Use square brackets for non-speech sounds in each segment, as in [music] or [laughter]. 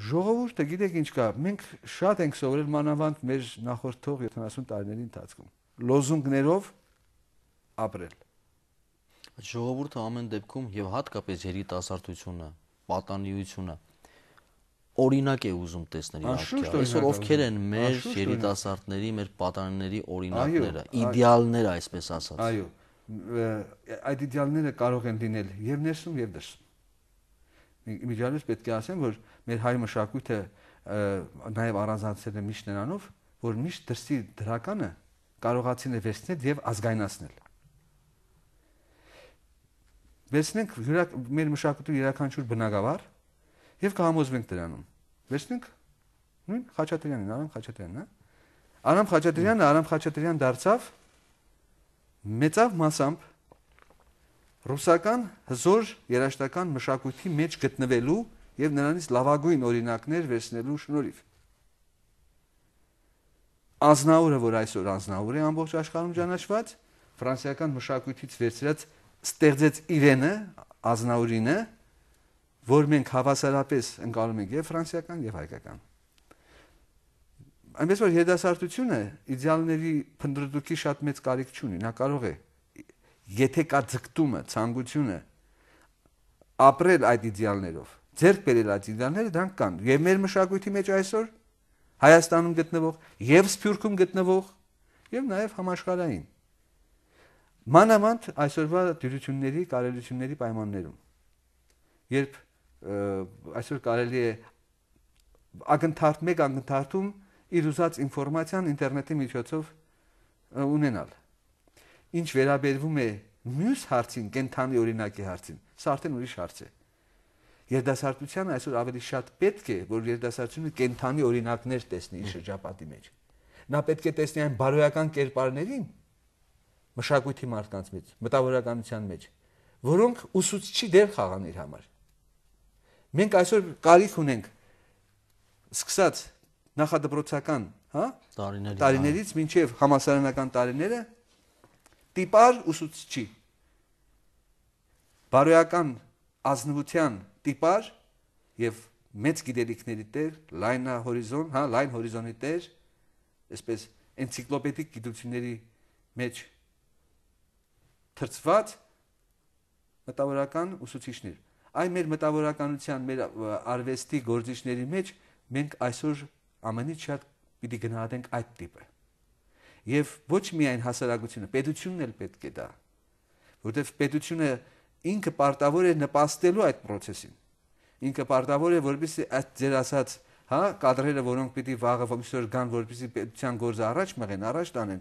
Ժողովուրդը գիտեք ինչ կա, մենք շատ ենք սովորել մանավանդ մեր նախորդող 70 տարիների ընթացքում։ Լոզունգներով ապրել։ Ժողովուրդը ամեն դեպքում եւ հատկապես երիտասարդությունը, պատանիությունը օրինակ է ուզում տեսնել իրաքյա։ Այսօր ովքեր են մեր երիտասարդների, մեր պատանիների օրինակները, իդեալները, այսպես ասած։ Այո։ Այդ իդեալները կարող են լինել եւ ներսում եւ դրսում միջանից պետք է ասեմ, որ մեր հայ մշակույթը նաև առանձնացել է միշտ նրանով, որ միշտ դրսի դրականը կարողացին է վերցնել եւ ազգայնացնել։ Վերցնենք մեր մշակույթի յուրաքանչյուր բնակավար եւ կհամոզվենք դրանում։ Վերցնենք նույն Խաչատրյանին, Արամ Խաչատրյանն, հա։ Արամ Խաչատրյանը, Արամ Խաչատրյան դարձավ մեծավ մասամբ ռուսական հզոր երաշտական մշակույթի մեջ գտնվելու եւ նրանից լավագույն օրինակներ վերցնելու շնորհիվ։ Ազնաուրը, որ այսօր Ազնաուր է ամբողջ աշխարհում ճանաչված, ֆրանսիական մշակույթից վերցրած ստեղծեց իրենը, Ազնաուրինը, որ մենք հավասարապես ընկալում ենք եւ ֆրանսիական եւ հայկական։ Այնպես որ երիտասարդությունը իդեալների փնտրտուքի շատ մեծ կարիք չունի, նա կարող է եթե կա ձգտումը, ցանկությունը ապրել այդ իդեալներով, ձեռք բերել այդ իդեալները դրանք կան։ Եվ մեր մշակույթի մեջ այսօր Հայաստանում գտնվող եւ Սփյուռքում գտնվող եւ նաեւ համաշխարհային մանավանդ այսօրվա դյուրությունների, կարելությունների պայմաններում երբ այսօր կարելի է ակնթարթ մեկ ակնթարթում իր ուզած ինֆորմացիան ինտերնետի միջոցով ունենալ Ինչ վերաբերվում է մյուս հարցին, կենթանի օրինակի հարցին, սա արդեն ուրիշ հարց է։ Երդասարտության այսօր ավելի շատ պետք է, որ երդասարտությունը կենթանի օրինակներ տեսնի իր շրջապատի մեջ։ Նա պետք է տեսնի այն բարոյական կերպարներին, մշակույթի մարդկանց մեջ, մտավորականության մեջ, որոնք ուսուցչի դեր խաղան իր համար։ Մենք այսօր կարիք ունենք սկսած նախադպրոցական, հա, տարիներից, հա։ տարիներից մինչև համասարանական տարիները տիպար ուսուցչի։ Բարոյական ազնվության տիպար եւ մեծ գիտելիքների տեր, լայնա հորիզոն, հա, լայն հորիզոնի տեր, այսպես էնցիկլոպեդիկ գիտությունների մեջ թրծված մտավորական ուսուցիչներ։ Այն մեր մտավորականության, մեր արվեստի գործիչների մեջ մենք այսօր ամենից շատ պիտի գնահատենք այդ տիպը եւ ոչ միայն հասարակությունը, պետությունն էլ պետք է դա, որովհետեւ պետությունը ինքը պարտավոր է նպաստելու այդ process-ին։ Ինքը պարտավոր է, որպեսզի այդ ձեր ասած, հա, կադրերը, որոնք պիտի վաղը ոնցոր գան, որպեսզի պետության գործը առաջ մղեն, առաջ տանեն,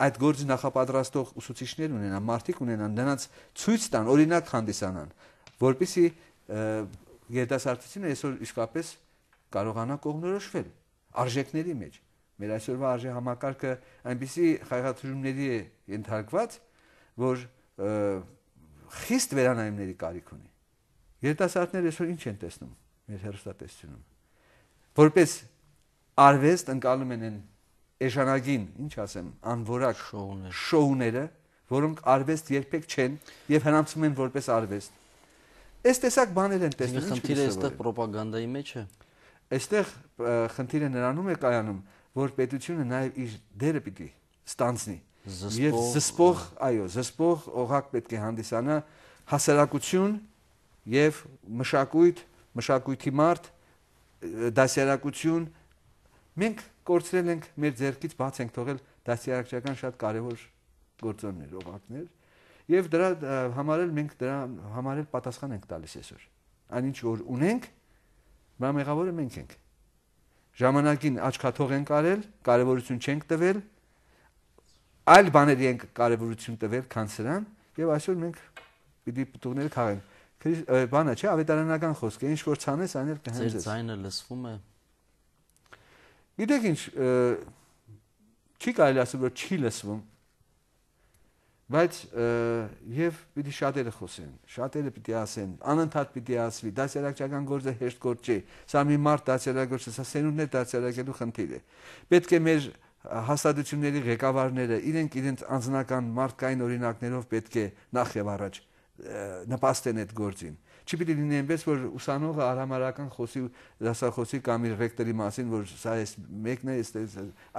այդ գործը նախապատրաստող ուսուցիչներ ունենան, մարդիկ ունենան, նրանց ցույց տան, օրինակ հանդիսանան, որպեսզի երիտասարդությունը այսօր իսկապես կարողանա կողմնորոշվել արժեքների մեջ։ Մեր այսօրվա արժե համակարգը այնպիսի խայղաթյուրումների է ենթարկված, որ խիստ վերանայումների կարիք ունի։ Երիտասարդները այսօր ինչ են տեսնում մեր հերոստատեսությունում։ Որպես արվեստ ընկալում են այն էժանագին, ինչ ասեմ, անվորակ շոուներ, շոուները, որոնք արվեստ երբեք չեն եւ հնամցում են որպես արվեստ։ Այս տեսակ բաներ են տեսնում։ Խնդիրը այստեղ ռոպագանդայի մեջ է։ Այստեղ խնդիրը նրանում է կայանում, որ պետությունը նաև իր դերը պիտի ստանցնի։ Եվ զսպող, այո, զսպող օղակ պետք է հանդիսանա հասարակություն եւ մշակույթ, մշակույթի մարդ, դասյարակություն։ Մենք կորցրել ենք մեր ձեռքից բաց ենք թողել դասյարակչական շատ կարևոր գործոններ, օղակներ, եւ դրա համար էլ մենք դրա համար էլ պատասխան ենք տալիս այսօր։ Այնինչ որ ունենք, մա մեղավորը մենք ենք ժամանակին աչքաթող ենք արել, կարևորություն չենք տվել, այլ բաների ենք կարևորություն տվել, քան սրան, եւ այսօր մենք պիտի պտուղները քաղենք։ Բանը չէ, ավետարանական խոսք է, ինչ որ ցանես, այն էլ կհանձես։ Ձեր ձայնը լսվում է։ Գիտեք ինչ, չի կարելի ասել, որ չի լսվում, բայց եւ պիտի շատերը խոսեն շատերը պիտի ասեն անընդհատ պիտի ասվի դասերակցական գործը հեշտ գործ չէ սա մի մարդ դասերակցորդ է սա սենունդն է դասերակելու խնդիր է պետք է մեր հաստատությունների ղեկավարները իրենք իրենց անձնական մարդկային օրինակներով պետք է նախ եւ առաջ նպաստեն այդ գործին չպիտի լինի այնպես որ ուսանողը արհամարական խոսի դասախոսի կամ իր ռեկտորի մասին որ սա էս մեկն է էս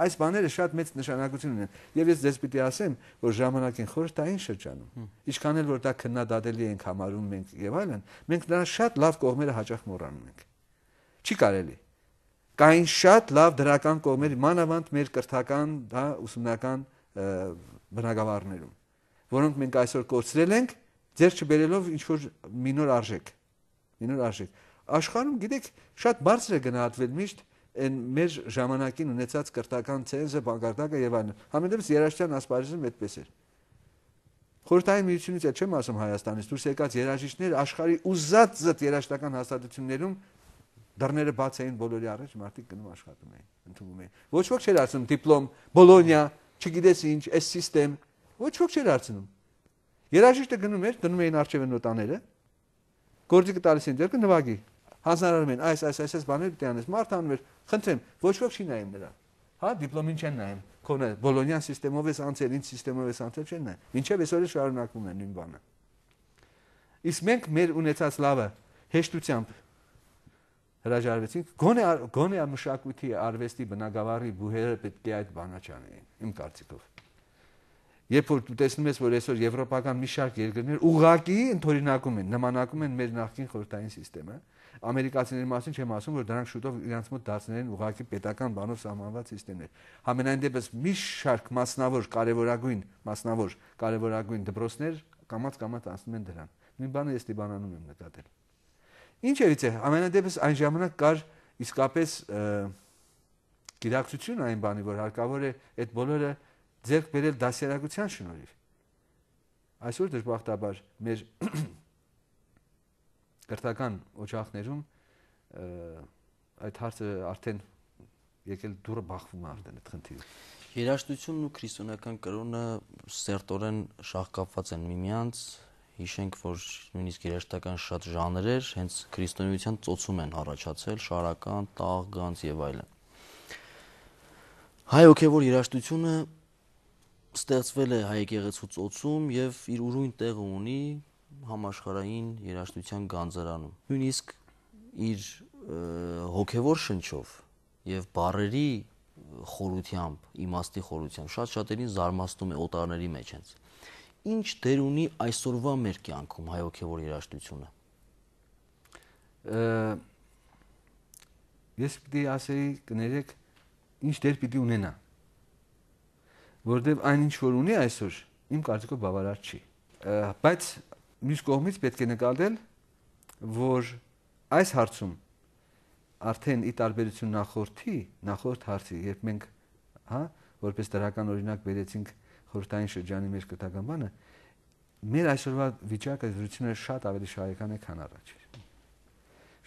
այս բաները շատ մեծ նշանակություն ունեն եւ ես ձեզ պիտի ասեմ որ ժամանակին խորհրդային շրջանում ինչքան էլ որ դա քննադատելի ենք համարում մենք եւ այլն մենք դրա շատ լավ կողմերը հաճախ մոռանում ենք չի կարելի կային շատ լավ դրական կողմեր մանավանդ մեր կրթական դա ուսումնական բնակավարներում որոնք մենք այսօր կորցրել ենք ձեր չբերելով ինչ որ մինոր արժեք մինոր արժեք աշխարհում գիտեք շատ բարձր է գնահատվել միշտ այն մեր ժամանակին ունեցած կրթական ցենզը բանկարտակը եւ այլն համենդեպս երաժշտյան ասպարեզում այդպես էր Խորհրդային միությունից էլ չեմ ասում Հայաստանից դուրս եկած երաժիշտներ աշխարհի ուզած զտ երաժշտական հաստատություններում դռները բաց էին բոլորի առաջ մարդիկ գնում աշխատում էին ընդունվում էին ոչ ոք չէր ասում դիպլոմ բոլոնիա չգիտես ինչ այս համակարգ ոչ ոք չէր արցնում Երաժիշտը գնում էր, գնում էին արջև նոտաները։ Գործիկը տալիս են ձերքը նվագի։ Հանձնարարում են այս այս այս այս բաները պիտի անես, մարդ անում էր, խնդրեմ, ոչ ոք չի նայում նրան։ Հա, դիպլոմին չեն նայում։ Կոնե Բոլոնյան համակարգով էս անցել, ինչ համակարգով էս անցել չեն նայում։ Ինչև այսօր շարունակվում է նույն բանը։ Իսկ մենք մեր ունեցած լավը հեշտությամբ հրաժարվեցինք։ Գոնե գոնե մշակույթի արվեստի բնագավառի բուհերը պետք է այդ բանաչանային, իմ կարծիքով։ Երբ որ դու տեսնում ես, որ այսօր եվրոպական մի շարք երկրներ ուղակի ընդօրինակում են, նմանակում են մեր նախկին խորհրդային համակարգը, ամերիկացիների մասին չեմ ասում, որ դրանք շուտով իրենց մոտ դարձնել են ուղակի պետական բանով սահմանված համակարգներ։ Համենայն դեպս մի շարք մասնավոր կարևորագույն մասնավոր կարևորագույն դպրոցներ կամած կամած անցնում են դրան։ Նույն բանը ես Լիբանանում եմ նկատել։ Ինչևիցե ամենադեպս այն ժամանակ կար իսկապես գիտակցություն այն բանի, որ հարկավոր է այդ բոլորը ձեռք բերել դասերակցության շնորհիվ։ Այսօր դժբախտաբար մեր [clears throat] կրթական օջախներում այդ հարցը արդեն եկել դուրը բախվում է արդեն այդ խնդիրը։ Երաշտությունն ու քրիստոնական կրոնը սերտորեն շահկապված են միմյանց, հիշենք, որ նույնիսկ երաշտական շատ ժանրեր հենց քրիստոնեության ծոցում են առաջացել՝ շարական, տաղ, գանձ եւ այլն։ Հայ ոգևոր երաշտությունը ստեղծվել է հայ եկեղեցու ծոցում եւ իր ուրույն տեղը ունի համաշխարային երաժշտության գանձարանում։ Նույնիսկ իր հոգևոր շնչով եւ բարերի խորությամբ, իմաստի խորությամբ շատ շատերին զարմացնում է օտարների մեջ հենց։ Ինչ դեր ունի այսօրվա մեր կյանքում հայ հոգևոր երաժշտությունը։ Ես պիտի ասեի կներեք, ինչ դեր պիտի ունենա որովհետև այն ինչ որ ունի այսօր իմ կարծիքով բավարար չի բայց մյուս կողմից պետք է նկատել որ այս հարցում արդեն ի տարբերություն նախորդի նախորդ հարցի երբ մենք հա որպես դրական օրինակ վերեցինք խորհրդային շրջանի մեր կտակամանը մեր այսօրվա վիճակը զրուցիները շատ ավելի շահեկան է քան առաջ էր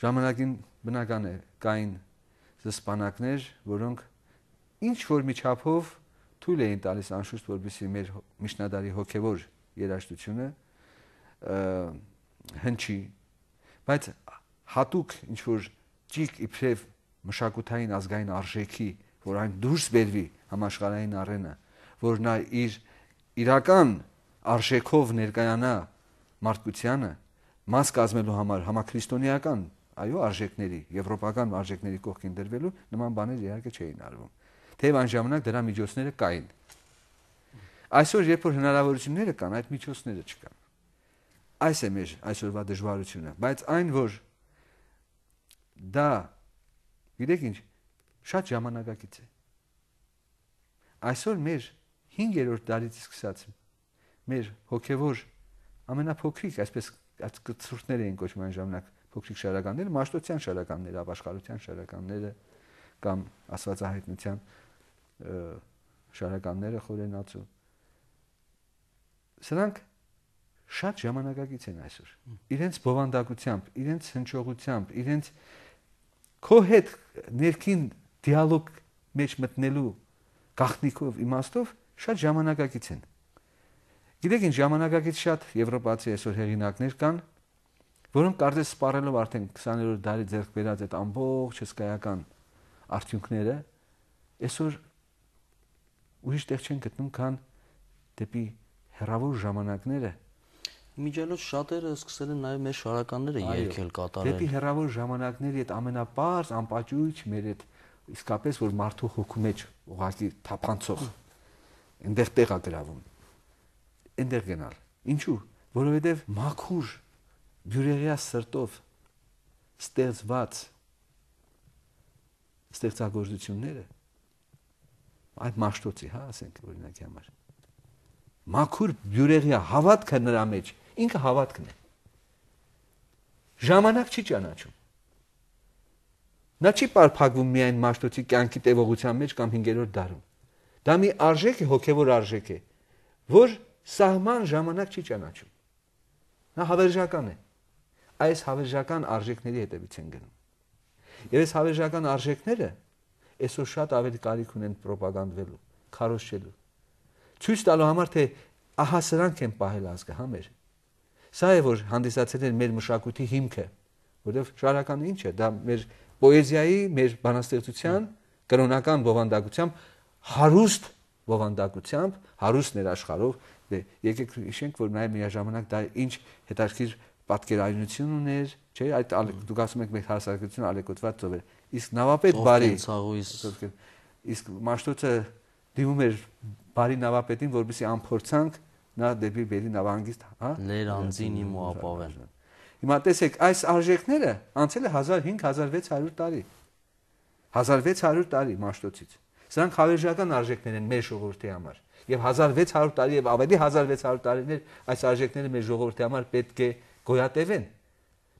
ժամանակին բնական է կային զսպանակներ որոնք ինչ որ միջափով թույլ էին տալիս անշուշտ որպեսի մեր միշնադարի հոգևոր երաշտությունը հնչի բայց հատուկ ինչ որ ճիկ իբրև մշակութային ազգային արժեքի որ այն դուրս բերվի համաշխարհային առենը որ նա իր իրական արժեքով ներկայանա մարդկությանը մաս կազմելու համար համաքրիստոնեական այո արժեքների եվրոպական արժեքների կողքին դրվելու նման բաներ իհարկե չէին արվում թեև այն ժամանակ դրա միջոցները կային։ Այսօր երբ որ հնարավորությունները կան, այդ միջոցները չկան։ Այս է մեր այսօրվա դժվարությունը, բայց այն որ դա գիտեք ինչ, շատ ժամանակակից է։ Այսօր մեր 5-րդ դարից սկսած մեր հոգևոր ամենափոքրիկ, այսպես այդ կծուրտներ էին կոչվում այն ժամանակ փոքրիկ շարականները, մաշտոցյան շարականները, ապաշխարության շարականները կամ աստվածահայտնության շարականները խորենացու։ Սրանք շատ ժամանակակից են այսօր։ Իրենց բովանդակությամբ, իրենց հնչողությամբ, իրենց քո հետ ներքին դիալոգ մեջ մտնելու գաղտնիքով իմաստով շատ ժամանակակից են։ Գիտեք, ինչ ժամանակակից շատ եվրոպացի այսօր հեղինակներ կան, որոնք կարծես սպառելով արդեն 20-րդ դարի ձեռք բերած այդ ամբողջ հսկայական արդյունքները այսօր ուրիշ տեղ չեն գտնում, քան դեպի հերավոր ժամանակները Միջալոց շատերը սկսել են նաև մեր շարականները երկել կատարել։ Դեպի հերավոր ժամանակների այդ ամենապարզ, անպաճույճ մեր այդ իսկապես որ մարդու հոգու մեջ ուղղակի թափանցող այնտեղ տեղ է գրավում։ Այնտեղ գնալ։ Ինչու՞, որովհետև մաքուր յուրեղյա սրտով ստեղծված ստեղծագործությունները այդ մաշտոցի, հա, ասենք օրինակի համար։ Մաքուր բյուրեղյա հավատքը նրա մեջ, ինքը հավատքն է։ Ժամանակ չի ճանաչում։ Նա չի պարփակվում միայն մաշտոցի կյանքի տևողության մեջ կամ 5-րդ դարում։ Դա մի արժեք է, հոգևոր արժեք է, որ սահման ժամանակ չի ճանաչում։ Նա հավերժական է։ Այս հավերժական արժեքների հետևից են գնում։ Եվ այս հավերժական արժեքները այսօր շատ ավելի կարիք ունեն ռոպագանդվելու, քարոշելու։ Ցույց տալու համար թե ահա սրանք են պահել ազգը համեր։ Սա է որ հանդիսացել են մեր մշակույթի հիմքը, որովհետև շարականը ի՞նչ է, դա մեր պոեզիայի, մեր բանաստեղծության, կրոնական բովանդակությամբ հարուստ բովանդակությամբ, հարուստ ներաշխարով դե եկեք հիշենք որ նաև միաժամանակ դա ինչ հետաքրքիր պատկերայնություն ուներ, չէ՞, այդ դուք ասում եք մեր հասարակությունը ալեկոծված ծովեր իսկ նավապետ բարի ցաղույս իսկ մաշտոցը դիմում էր բարի նավապետին որովհետեւ անփորձանք նա դեպի բերի նավանգիստ հա ներ անձին իմ ու ապավեն հիմա տեսեք այս արժեքները անցել է 1500-1600 տարի 1600 տարի մաշտոցից սրանք հավերժական արժեքներ են մեր ժողովրդի համար եւ 1600 տարի եւ ավելի 1600 տարիներ այս արժեքները մեր ժողովրդի համար պետք է գոյատևեն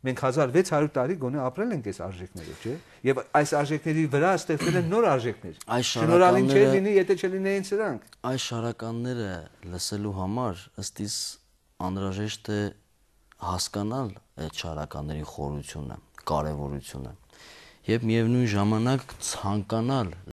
մենք 1600 տարի գոնե ապրել ենք այս արժեքներով, չէ՞։ Եվ այս արժեքների վրա ստեղծել են նոր արժեքներ։ Շնորհալին չէր լինի, եթե չլինեին սրանք։ Այս շարականները լսելու համար ըստ իս անհրաժեշտ է հասկանալ այդ շարականների խորությունը, կարևորությունը։ Եվ միևնույն ժամանակ ցանկանալ